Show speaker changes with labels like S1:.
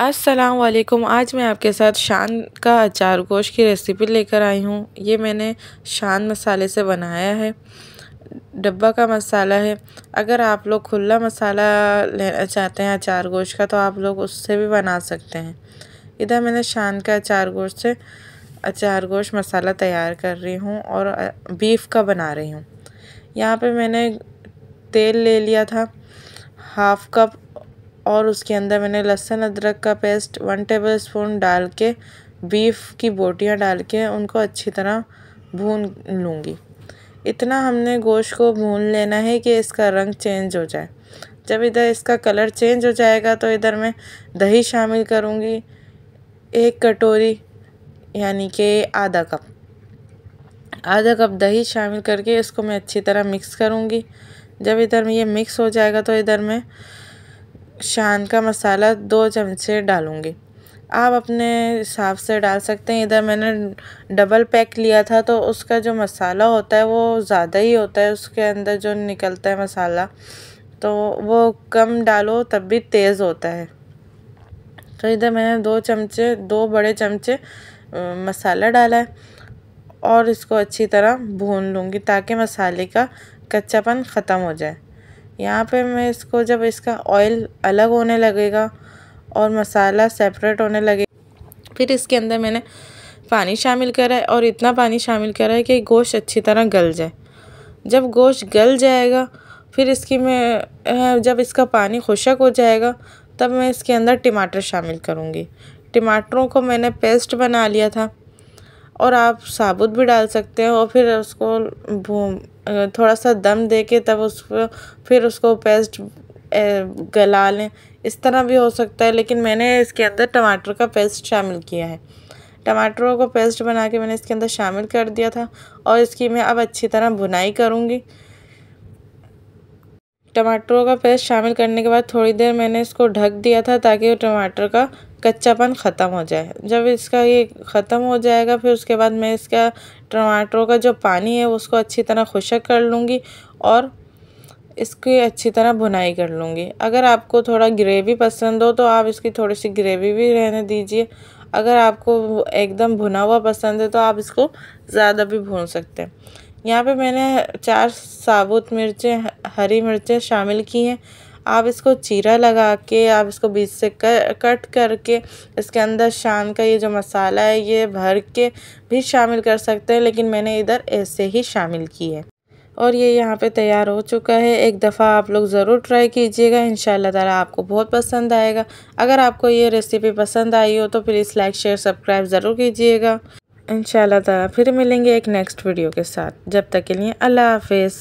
S1: अस्सलाम आज मैं आपके साथ शान का अचार गोश की रेसिपी लेकर आई हूँ ये मैंने शान मसाले से बनाया है डब्बा का मसाला है अगर आप लोग खुला मसाला लेना चाहते हैं अचार गोश का तो आप लोग उससे भी बना सकते हैं इधर मैंने शान का अचार गोश से अचार गोश मसाला तैयार कर रही हूँ और बीफ का बना रही हूँ यहाँ पर मैंने तेल ले लिया था हाफ़ कप और उसके अंदर मैंने लहसुन अदरक का पेस्ट वन टेबल स्पून डाल के बीफ की बोटियाँ डाल के उनको अच्छी तरह भून लूँगी इतना हमने गोश्त को भून लेना है कि इसका रंग चेंज हो जाए जब इधर इसका कलर चेंज हो जाएगा तो इधर मैं दही शामिल करूँगी एक कटोरी यानी कि आधा कप आधा कप दही शामिल करके इसको मैं अच्छी तरह मिक्स करूँगी जब इधर में ये मिक्स हो जाएगा तो इधर मैं शान का मसाला दो चमचे डालूँगी आप अपने हिसाब से डाल सकते हैं इधर मैंने डबल पैक लिया था तो उसका जो मसाला होता है वो ज़्यादा ही होता है उसके अंदर जो निकलता है मसाला तो वो कम डालो तब भी तेज़ होता है तो इधर मैंने दो चमचे दो बड़े चमचे मसाला डाला है और इसको अच्छी तरह भून लूँगी ताकि मसाले का कच्चापन ख़त्म हो जाए यहाँ पे मैं इसको जब इसका ऑयल अलग होने लगेगा और मसाला सेपरेट होने लगे फिर इसके अंदर मैंने पानी शामिल करा है और इतना पानी शामिल करा है कि गोश्त अच्छी तरह गल जाए जब गोश्त गल जाएगा फिर इसकी मैं जब इसका पानी खुशक हो जाएगा तब मैं इसके अंदर टमाटर शामिल करूँगी टमाटरों को मैंने पेस्ट बना लिया था और आप साबुत भी डाल सकते हो और फिर उसको थोड़ा सा दम दे के तब उसको फिर उसको पेस्ट गला लें इस तरह भी हो सकता है लेकिन मैंने इसके अंदर टमाटर का पेस्ट शामिल किया है टमाटरों को पेस्ट बना के मैंने इसके अंदर शामिल कर दिया था और इसकी मैं अब अच्छी तरह बुनाई करूँगी टमाटरों का पेस्ट शामिल करने के बाद थोड़ी देर मैंने इसको ढक दिया था ताकि वो टमाटर का कच्चापन ख़त्म हो जाए जब इसका ये ख़त्म हो जाएगा फिर उसके बाद मैं इसका टमाटरों का जो पानी है उसको अच्छी तरह खुशक कर लूँगी और इसकी अच्छी तरह भुनाई कर लूँगी अगर आपको थोड़ा ग्रेवी पसंद हो तो आप इसकी थोड़ी सी ग्रेवी भी रहने दीजिए अगर आपको एकदम भुना हुआ पसंद है तो आप इसको ज़्यादा भी भून सकते हैं यहाँ पे मैंने चार साबुत मिर्चें हरी मिर्चें शामिल की हैं आप इसको चीरा लगा के आप इसको बीच से कर, कट करके इसके अंदर शान का ये जो मसाला है ये भर के भी शामिल कर सकते हैं लेकिन मैंने इधर ऐसे ही शामिल की है और ये यहाँ पे तैयार हो चुका है एक दफ़ा आप लोग ज़रूर ट्राई कीजिएगा इन ताला आपको बहुत पसंद आएगा अगर आपको ये रेसिपी पसंद आई हो तो प्लीज़ लाइक शेयर सब्सक्राइब ज़रूर कीजिएगा इन ताला फिर मिलेंगे एक नेक्स्ट वीडियो के साथ जब तक के लिए अल्लाह हाफिज़